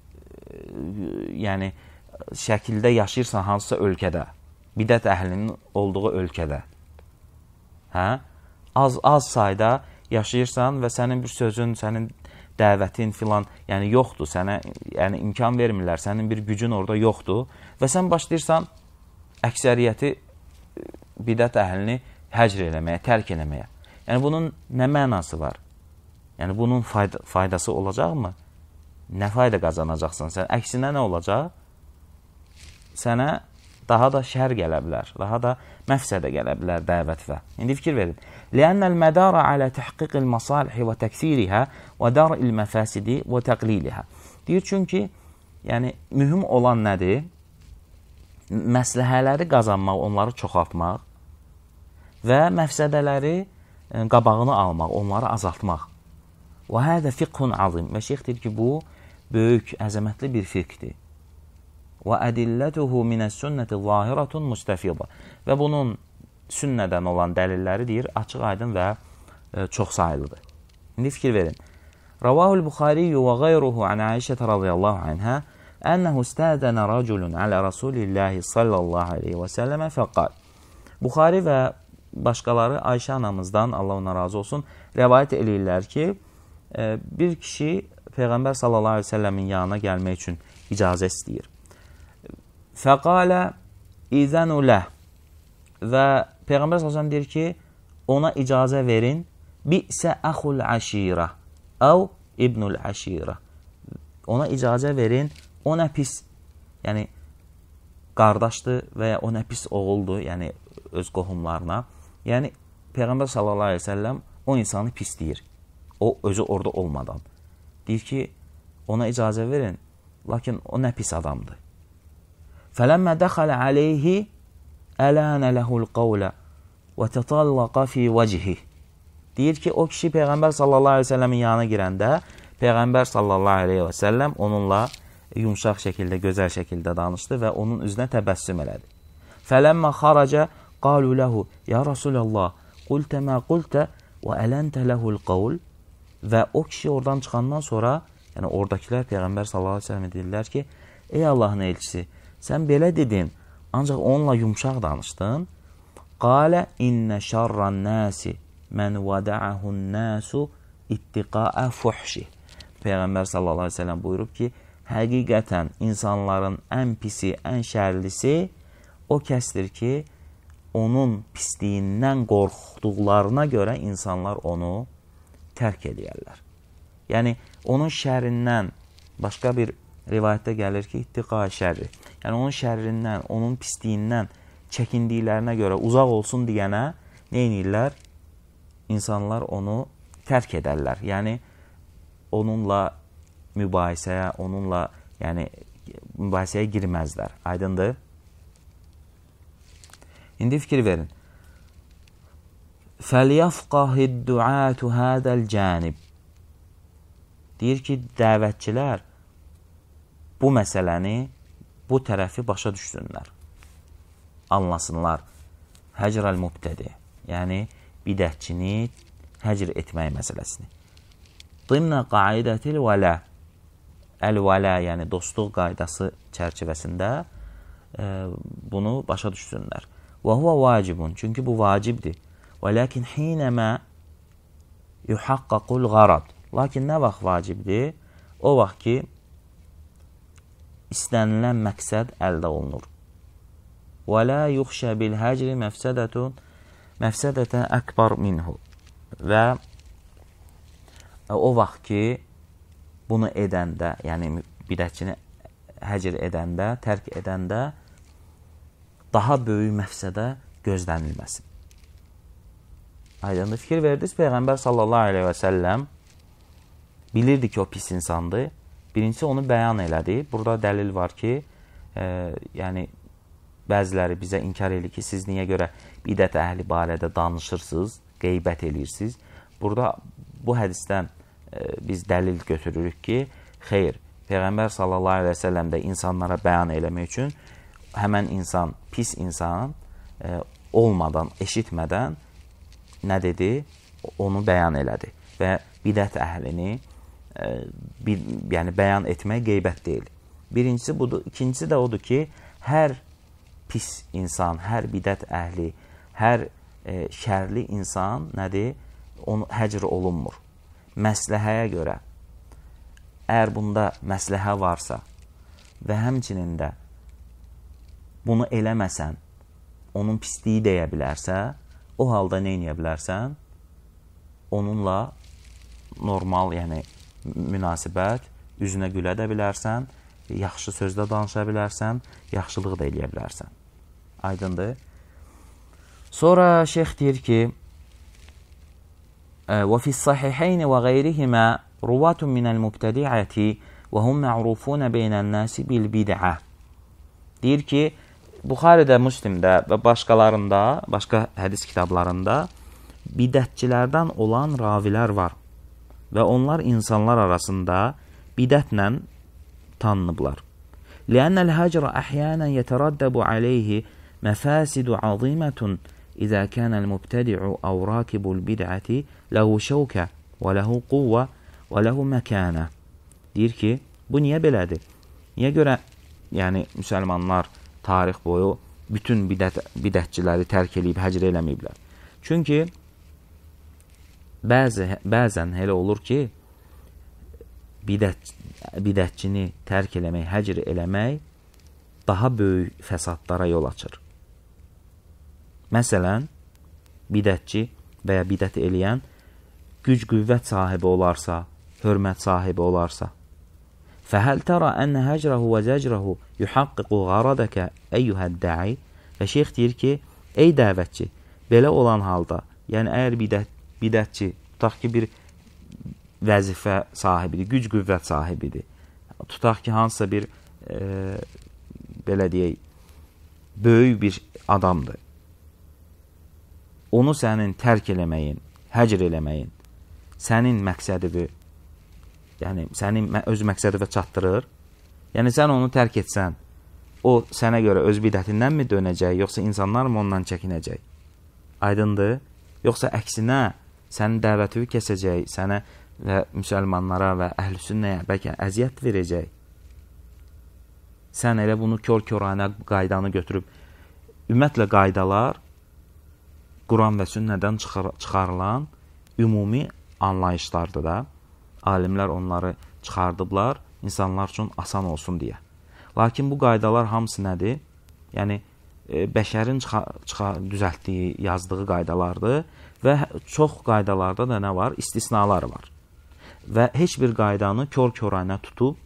yəni şəkildə yaşayırsan hansısa ölkədə, bidət əhlinin olduğu ölkədə. Hə? Az az sayda yaşayırsan və sənin bir sözün, sənin dəvətin filan, yəni yoxdur, sənə yəni imkan vermirlər, sənin bir gücün orada yoxdur və sən başlayırsan əksəriyyəti e, bidət əhlini həcr eləməyə, tərk eləməyə. Yəni, bunun nə mənası var? Yəni, bunun fayda, faydası olacaqmı? Nə fayda qazanacaqsan sən? Əksinə nə olacaq? Sənə daha da şər gələ bilər, daha da məfsədə gələ bilər dəvətlə. İndi fikir verin. Lənnəl mədara alə təhqiqil masalihi və təksirihə və daril məfəsidi və təqlilihə. Deyir, çünki yəni, mühüm olan nədir? məsləhələri qazanmaq, onları çoxaltmaq və məfsədələri e, qabağını almaq, onları azaltmaq. Və hədə fiqhun azim. Və şeyx deyir ki, bu böyük, əzəmətli bir fiqhdir. Və ədillətuhu minəs-sünnəti zahiratun müstəfidə. Və bunun sünnədən olan dəlilləri deyir, açıq, aydın və e, çoxsaylıdır. İndi fikir verin. Ravahul Buxariyyu və qeyruhu an Ayşə radiyallahu anha Ənəhu istədənə raculun alə Rasulillahi sallallahu aleyhi və səlləmə fəqal. Buxari və başqaları Ayşə anamızdan, Allah ona razı olsun, rəvayət eləyirlər ki, e, bir kişi Peyğəmbər sallallahu aleyhi və səlləmin yanına gəlmək üçün icazə istəyir. Fəqalə izənuləh və Peyğəmbər sallallahu aleyhi və səlləm deyir ki, ona icazə verin, bi'sə əxul əşirə əv ibnul əşirə. Ona icazə verin, o nə pis, yəni qardaşdır və ya o nə pis oğuldur, yəni öz qohumlarına. Yəni Peyğəmbər sallallahu əleyhi və səlləm o insanı pisləyir. O özü orada olmadan. Deyir ki, ona icazə verin, lakin o nə pis adamdır. Fələmmə dəxalə aleyhi ələnə ləhul qavlə və tətallaqə fi vəcihi. Deyir ki, o kişi Peyğəmbər sallallahu əleyhi və səlləmin yanına girəndə Peyğəmbər sallallahu əleyhi və səlləm onunla yumşaq şəkildə, gözəl şəkildə danışdı və onun üzünə təbəssüm elədi. Fələmmə xaraca qalu ləhu, ya Rasulallah, qultə mə qultə və ələntə ləhul qavul və o kişi oradan çıxandan sonra, yəni oradakilər Peyğəmbər sallallahu aleyhi ve sellem deyirlər ki, ey Allahın elçisi, sən belə dedin, ancaq onunla yumşaq danışdın. Qalə innə şarran nəsi mən vada'ahun nəsu ittiqa'ə fuhşi. Peyğəmbər sallallahu aleyhi ve sellem buyurub ki, həqiqətən insanların ən pisi, ən şərlisi o kəsdir ki, onun pisliyindən qorxduqlarına görə insanlar onu tərk edərlər. Yəni, onun şərindən başqa bir rivayətdə gəlir ki, ittiqa şərri. Yəni, onun şərrindən, onun pisliyindən çəkindiklərinə görə uzaq olsun deyənə neynirlər? İnsanlar onu tərk edərlər. Yəni, onunla mübahisəyə, onunla yəni mübahisəyə girməzlər. Aydındır? İndi fikir verin. Fəliyafqahid-duatu hadal janib. Deyir ki, dəvətçilər bu məsələni, bu tərəfi başa düşsünlər. Anlasınlar. Həcrəl mübtədi. Yəni bidətçini həcr etmək məsələsini. Dimna qaidətil vələ əl-vələ, yəni dostluq qaydası çərçivəsində ə, e, bunu başa düşsünlər. Və huva vacibun, çünki bu vacibdir. Və lakin hinəmə yuhaqqaqul qarad. Lakin nə vaxt vacibdir? O vaxt ki, istənilən məqsəd əldə olunur. Və la yuxşə bil həcri məfsədətun məfsədətən əkbar minhu. Və o vaxt ki, bunu edəndə, yəni bidətçini həcr edəndə, tərk edəndə daha böyük məfsədə gözlənilməsin. Aydındır fikir verdiniz. Peyğəmbər sallallahu əleyhi və səlləm bilirdi ki, o pis insandır. Birincisi onu bəyan elədi. Burada dəlil var ki, e, yəni bəziləri bizə inkar edir ki, siz niyə görə bidət əhli barədə danışırsınız, qeybət eləyirsiniz. Burada bu hədisdən biz dəlil götürürük ki, xeyr, Peyğəmbər sallallahu əleyhi və səlləm də insanlara bəyan eləmək üçün həmin insan pis insan e, olmadan, eşitmədən nə dedi? Onu bəyan elədi. Və bidət əhlini e, bir, yəni bəyan etmək qeybət deyil. Birincisi budur, ikincisi də odur ki, hər pis insan, hər bidət əhli, hər e, şərli insan nədir? Onu həcr olunmur məsləhəyə görə, əgər bunda məsləhə varsa və həmçinin də bunu eləməsən, onun pisliyi deyə bilərsə, o halda nə edə bilərsən? Onunla normal, yəni münasibət, üzünə gülə də bilərsən, yaxşı sözdə danışa bilərsən, yaxşılıq da eləyə bilərsən. Aydındır? Sonra şeyx deyir ki, وفي الصحيحين وغيرهما رواة من المبtədiəti və hum ma'rufun beynən-nas bil-bid'ə. Deyir ki, Buxarədə, Müslimdə və başqalarında, başqa hədis kitablarında bidətçilərdən olan ravilər var və onlar insanlar arasında bidətlə tanınıblar. Lianna al-hajr ahyanan yataraddabu alayhi mafasidu azimatun إذا كان المبتدع أو راكب البدعة له şəvkə və ləhu quvvə və ləhu məkənə. Deyir ki, bu niyə belədir? Niyə görə, yəni müsəlmanlar tarix boyu bütün bidət, bidətçiləri tərk eləyib, həcr eləməyiblər? Çünki bəzi, bəzən elə olur ki, bidət, bidətçini tərk eləmək, həcr eləmək daha böyük fəsadlara yol açır. Məsələn, bidətçi və ya bidət eləyən güc-qüvvət sahibi olarsa, hörmət sahibi olarsa. Fəhəl tərə ənə həcrəhu və zəcrəhu yuhaqqiqu qaradəkə eyyuhəddəi və şeyx deyir ki, ey dəvətçi, belə olan halda, yəni əgər bidət, bidətçi, tutaq ki, bir vəzifə sahibidir, güc-qüvvət sahibidir. Tutaq ki, hansısa bir, e, belə deyək, böyük bir adamdır onu sənin tərk eləməyin, həcr eləməyin sənin məqsədidir. Yəni sənin öz məqsədinə çatdırır. Yəni sən onu tərk etsən, o sənə görə öz bidətindənmi dönəcək, yoxsa insanlarmı ondan çəkinəcək? Aydındır? Yoxsa əksinə sənin dəvətini kəsəcək, sənə və müsəlmanlara və əhlüsünnəyə bəlkə əziyyət verəcək. Sən elə bunu kör-körənə qaydanı götürüb ümumiyyətlə qaydalar Quran və sünnədən çıxar çıxarılan ümumi anlayışlardır da. Alimlər onları çıxardıblar insanlar üçün asan olsun deyə. Lakin bu qaydalar hamısı nədir? Yəni e, bəşərin çıxa, çıxa, düzəltdiyi, yazdığı qaydalardır və çox qaydalarda da nə var? İstisnalar var. Və heç bir qaydanı kör-körənə tutub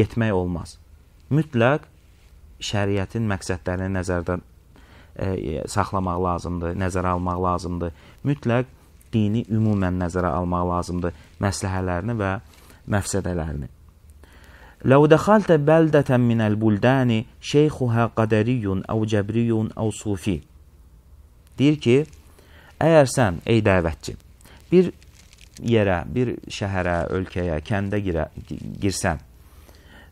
getmək olmaz. Mütləq şəriətin məqsədlərini nəzərdən ə, e, saxlamaq lazımdır, nəzərə almaq lazımdır. Mütləq dini ümumən nəzərə almaq lazımdır, məsləhələrini və məfsədələrini. لو دخلت بلدة من البلدان شيخها قدري أو جبري أو صوفي deyir ki, əgər sən, ey dəvətçi, bir yerə, bir şəhərə, ölkəyə, kəndə girə, girsən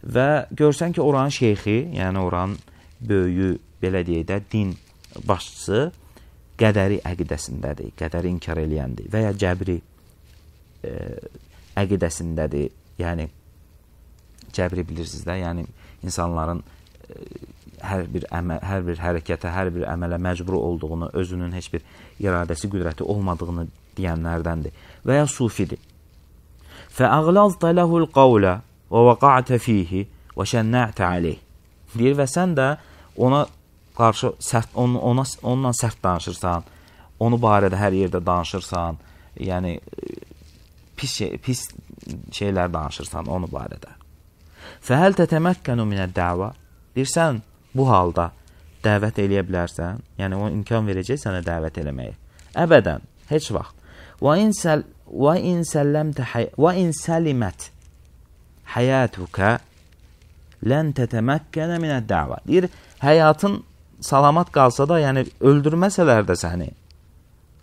və görsən ki, oranın şeyxi, yəni oranın böyüyü, belə deyək də, din başçısı qədəri əqidəsindədir, qədəri inkar eləyəndir və ya cəbri e, əqidəsindədir. Yəni cəbri bilirsiniz də, yəni insanların e, hər bir əməl, hər bir hərəkətə, hər bir əmələ məcbur olduğunu, özünün heç bir iradəsi, qüdrəti olmadığını deyənlərdəndir. Və ya sufidir. Fəəğlaztə lehul qavlə və vəqa'tə fihi və şənnə'tə aleyh. Deyir və sən də ona qarşı sərt on, ona onunla sərt danışırsan, onu barədə hər yerdə danışırsan, yəni e, pis şey, pis şeylər danışırsan onu barədə. Fəhəl tətəməkkənu minə dəva. Deyirsən, bu halda dəvət eləyə bilərsən, yəni o imkan verəcək sənə dəvət eləməyi. Əbədən, heç vaxt. Və in səl və in səlləmtə və in səlimət həyatuka lən tətəməkkənə minə dəva. Deyir, həyatın salamat qalsa da, yəni öldürməsələr də səni.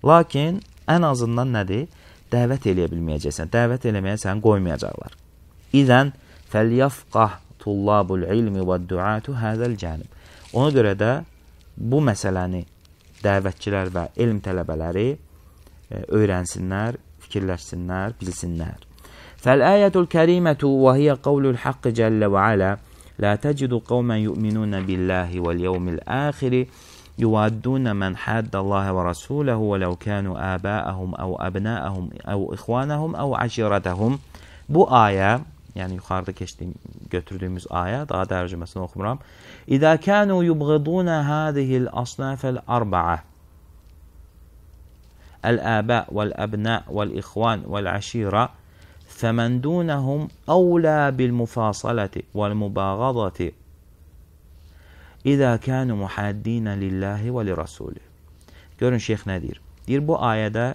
Lakin ən azından nədir? Dəvət eləyə bilməyəcəksən. Dəvət eləməyə səni qoymayacaqlar. İzən fəlyafqah tullabul ilmi və duatu hazal janib. Ona görə də bu məsələni dəvətçilər və elm tələbələri e, öyrənsinlər, fikirləşsinlər, bilsinlər. Fəl-ayətul kərimətu və hiyə qavlul haqqı cəllə və alə لا تجد قوما يؤمنون بالله واليوم الآخر يوادون من حاد الله ورسوله ولو كانوا آباءهم أو أبناءهم أو إخوانهم أو aşiretahum. Bu aya yani yukarıda geçtiğim, götürdüğümüz aya daha tercümesini okumuram. İza kanu yubghiduna hadihi'l asnafel arba'a. El aba ve'l abna ve'l ihvan ve'l aşira فمن دونهم أولى بالمفاصلة والمباغضة İzə kənu muhaddinə lillahi və li rasulih. Görün şeyx nə deyir? Deyir bu ayədə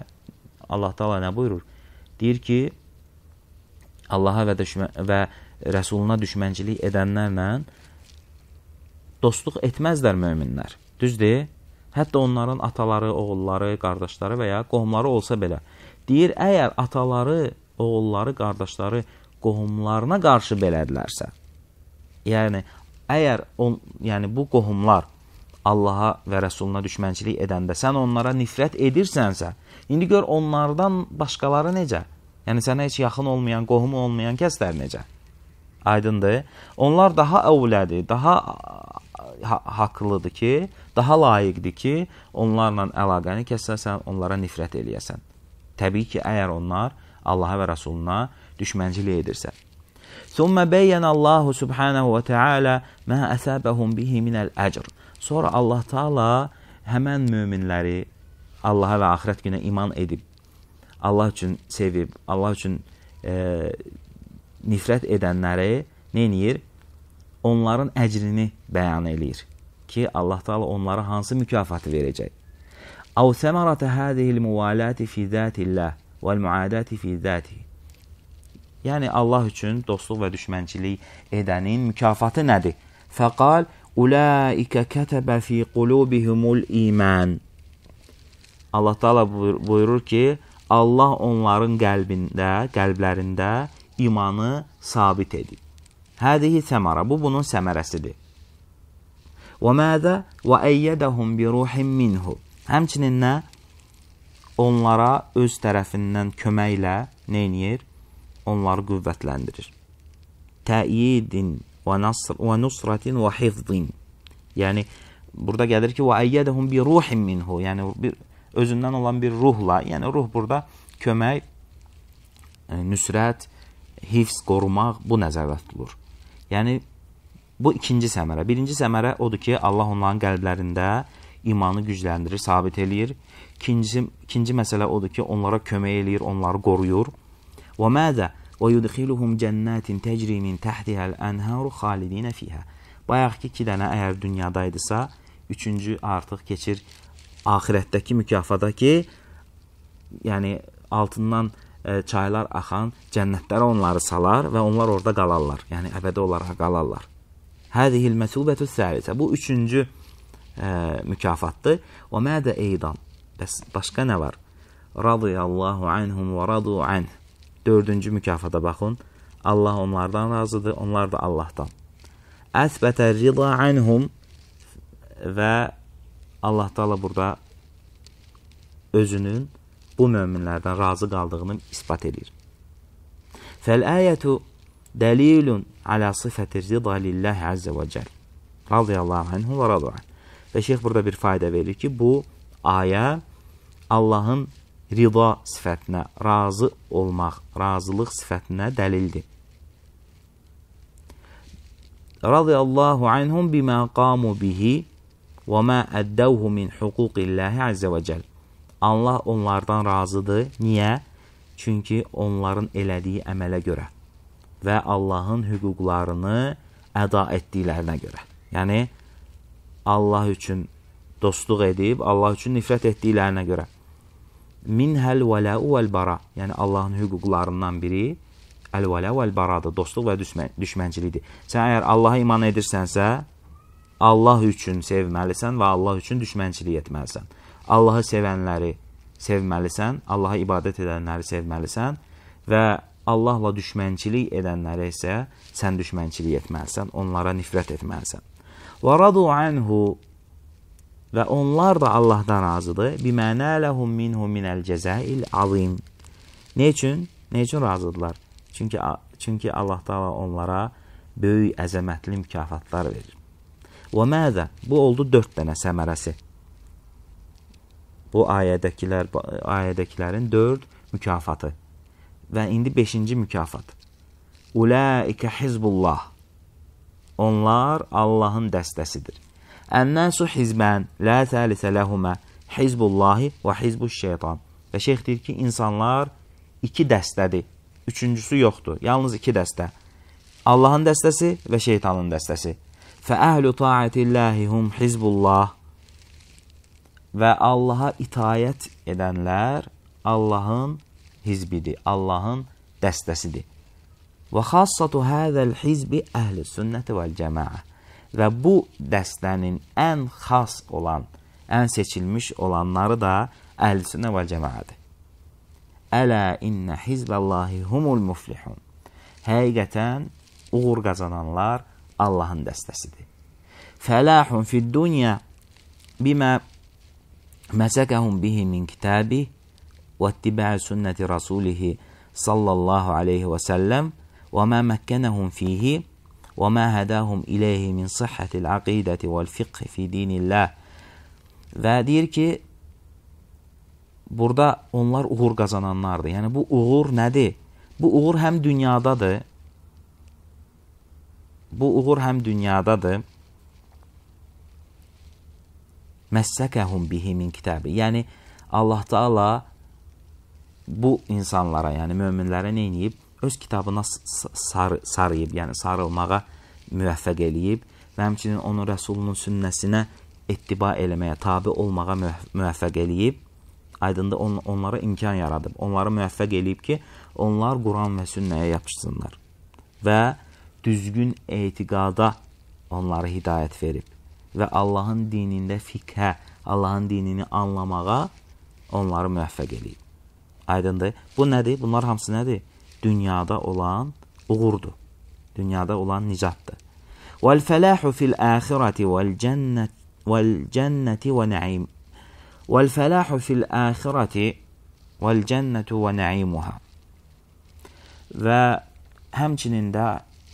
Allah Taala nə buyurur? Deyir ki, Allaha və, düşmə, və rəsuluna düşmənçilik edənlərlə dostluq etməzlər möminlər. Düzdür? Hətta onların ataları, oğulları, qardaşları və ya qohumları olsa belə. Deyir, əgər ataları oğulları, qardaşları qohumlarına qarşı belədirlərsə, yəni əgər on, yəni bu qohumlar Allaha və Rəsuluna düşmənçilik edəndə sən onlara nifrət edirsənsə, indi gör onlardan başqaları necə? Yəni sənə heç yaxın olmayan, qohum olmayan kəslər necə? Aydındır? Onlar daha əvlədir, daha ha haqlıdır ki, daha layiqdir ki, onlarla əlaqəni kəsəsən, onlara nifrət eləyəsən. Təbii ki, əgər onlar Allaha və Rasuluna düşməncilik edirsə. Thumma beyyana Allahu subhanahu ve taala ma asabahum bihi min al-ajr. Sonra Allah Taala həmin möminləri Allaha və axirət günə iman edib, Allah üçün sevib, Allah üçün e, nifrət edənləri nə eləyir? Onların əcrini bəyan eləyir ki, Allah Taala onlara hansı mükafatı verəcək. Aw samarata hadhihi al-muwalati fi zatillah vəl-müadəti fi zəti. Yəni Allah üçün dostluq və düşmənçilik edənin mükafatı nədir? Fəqal ulaika kataba fi qulubihimul iman. Allah Taala buyurur ki, Allah onların qəlbində, qəlblərində imanı sabit edib. Hədihi səmara, bu bunun səmərəsidir. Və mədə və əyyədəhum bi ruhin minhu. Həmçinin nə? onlara öz tərəfindən köməklə neynir? Onları qüvvətləndirir. Təyidin və nasr və nusratin və hifzin. Yəni burada gəlir ki, və əyyədəhum bi ruhin minhu, yəni bir özündən olan bir ruhla, yəni ruh burada kömək, e, nüsrət, hifz, qorumaq bu nəzərdə tutulur. Yəni bu ikinci səmərə. Birinci səmərə odur ki, Allah onların qəlblərində imanı gücləndirir, sabit eləyir. İkinci, ikinci məsələ odur ki, onlara kömək eləyir, onları qoruyur. Və mədə? Və yudxiluhum cənnətin təcri min təhtihəl ənhəru xalidinə fihə. Bayaq ki, iki dənə əgər dünyadaydısa, üçüncü artıq keçir axirətdəki mükafata ki, yəni altından ə, e, çaylar axan cənnətlərə onları salar və onlar orada qalarlar. Yəni əbədi olaraq qalarlar. Hədihil məsubətus salisə. Bu üçüncü ə, e, mükafatdır. Və mədə eydan. Bəs başqa nə var? Radiyallahu anhum və radu anh. Dördüncü mükafata baxın. Allah onlardan razıdır, onlar da Allahdan. Əsbətə rida anhum və Allah Taala burada özünün bu möminlərdən razı qaldığını isbat edir. Fəl-ayətu dəlilun alə sifəti rida lillahi azza və cəl. Radiyallahu anhu və radu anh. Və şeyx burada bir fayda verir ki, bu ayə Allahın rida sifətinə, razı olmaq, razılıq sifətinə dəlildir. Radiyallahu anhum bimə qamu bihi və mə əddəvhu min hüquqilləhi əzzə və cəl. Allah onlardan razıdır. Niyə? Çünki onların elədiyi əmələ görə və Allahın hüquqlarını əda etdiklərinə görə. Yəni, Allah üçün dostluq edib, Allah üçün nifrət etdiklərinə görə. Minhəl vələu vəl-bara, yəni Allahın hüquqlarından biri əl-vələ vəl-baradır, dostluq və düşmə, düşməncilikdir. Sən əgər Allaha iman edirsənsə, Allah üçün sevməlisən və Allah üçün düşmənçilik etməlisən. Allahı sevənləri sevməlisən, Allaha ibadət edənləri sevməlisən və Allahla düşmənçilik edənlərə isə sən düşmənçilik etməlisən, onlara nifrət etməlisən. Və radu anhu və onlar da Allahdan razıdır. Bimənə ləhum minhum minəl cəzəil azim. Ne üçün? Ne üçün razıdırlar? Çünki, çünki Allah da onlara böyük əzəmətli mükafatlar verir. Və mədə? Bu oldu dörd dənə səmərəsi. Bu ayədəkilər, ayədəkilərin dörd mükafatı. Və indi beşinci mükafat. Ulaikə hizbullah. Onlar Allahın dəstəsidir. Ən-nəsu hizbən, lə təlisə ləhumə, hizbullahi və hizbuşşeytan. Və şeyx deyir ki, insanlar iki dəstədir. Üçüncüsü yoxdur. Yalnız iki dəstə. Allahın dəstəsi və şeytanın dəstəsi. Fə əhlü taətilləhi hum hizbullah. Və Allaha itayət edənlər Allahın hizbidir, Allahın dəstəsidir. Və xassatu həzəl hizbi əhl-i sünnəti vəl-cəmaə və bu dəstənin ən xas olan, ən seçilmiş olanları da əhlüsünnə və cəmaədir. Ələ innə hizbəllahi humul muflihun. Həqiqətən uğur qazananlar Allahın dəstəsidir. Fəlahun fid dunya bimə məsəkəhum bihi min kitabi və ittiba'i sünnəti rasulihi sallallahu aleyhi və səlləm və mə məkkənəhum fihi وما hədəhum ileyhi min sihhətil aqidəti vel fiqh fi dinillah. Və deyir ki, burada onlar uğur qazananlardır. Yəni bu uğur nədir? Bu uğur həm dünyadadır. Bu uğur həm dünyadadır. Məssəkəhum bihi min kitabı. Yəni Allah Taala bu insanlara, yəni möminlərə nə edib? öz kitabına sar sarıyıb, yəni sarılmağa müvəffəq eləyib və həmçinin onun rəsulunun sünnəsinə ettiba eləməyə, tabi olmağa müvəffəq eləyib. Aydında on onlara imkan yaradıb, onları müvəffəq eləyib ki, onlar Quran və sünnəyə yapışsınlar və düzgün etiqada onlara hidayət verib və Allahın dinində fiqhə, Allahın dinini anlamağa onları müvəffəq eləyib. Aydındır? Bu nədir? Bunlar hamısı nədir? dünyada olan uğurdur. Dünyada olan nicatdır. Vel-felahu fil-ahireti vel-cennet vel-cenneti ve naim. Vel-felahu fil-ahireti vel-cennetu ve naimuha. Və həmçinin də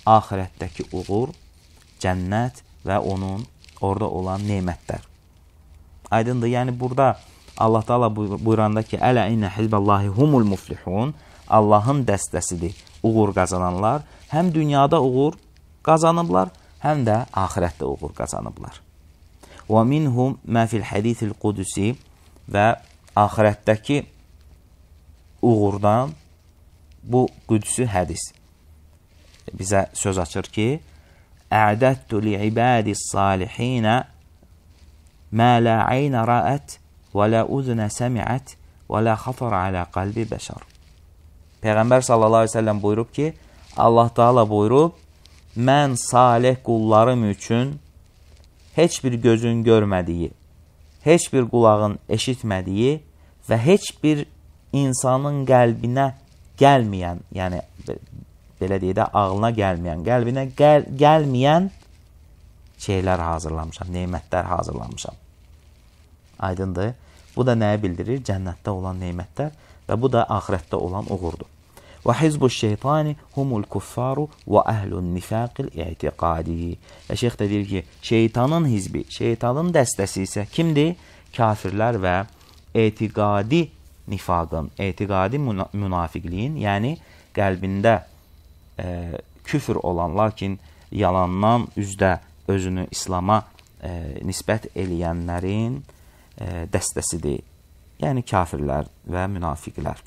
axirətdəki uğur, cənnət və onun orada olan nemətlər. Aydındır, yəni burada Allah Taala buyuranda ki, "Ələ inə hizballahi humul muflihun." Allahın dəstəsidir. Uğur qazananlar həm dünyada uğur qazanıblar, həm də axirətdə uğur qazanıblar. Və minhum mə fil hadisil qudusi və axirətdəki uğurdan bu qüdsü hədis bizə söz açır ki, Ədəttu li ibadis salihinə mə la aynə rəət və la udnə səmiət və la xatar alə qalbi bəşər. Peyğəmbər sallallahu əleyhi və səlləm buyurub ki, Allah Taala buyurub: "Mən salih qullarım üçün heç bir gözün görmədiyi, heç bir qulağın eşitmədiyi və heç bir insanın qəlbinə gəlməyən, yəni belə deyək də ağlına gəlməyən, qəlbinə gəl gəlməyən şeylər hazırlamışam, nemətlər hazırlamışam. Aydındır? Bu da nəyi bildirir? Cənnətdə olan nemətlər Və bu da axirətdə olan uğurdur. Və hizbu şeytani humul kuffaru və əhlun nifaqil i'tiqadi. Və şeyx də deyir ki, şeytanın hizbi, şeytanın dəstəsi isə kimdir? Kafirlər və etiqadi nifaqın, etiqadi münafiqliyin, yəni qəlbində e, küfür olan, lakin yalandan üzdə özünü İslama e, nisbət eləyənlərin e, dəstəsidir yəni kafirlər və münafiqlər.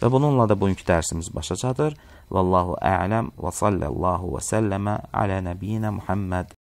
Və bununla da bugünkü dərsimiz başa çatır. Vallahu a'lam və sallallahu və səlləmə alə nəbiyinə Muhammed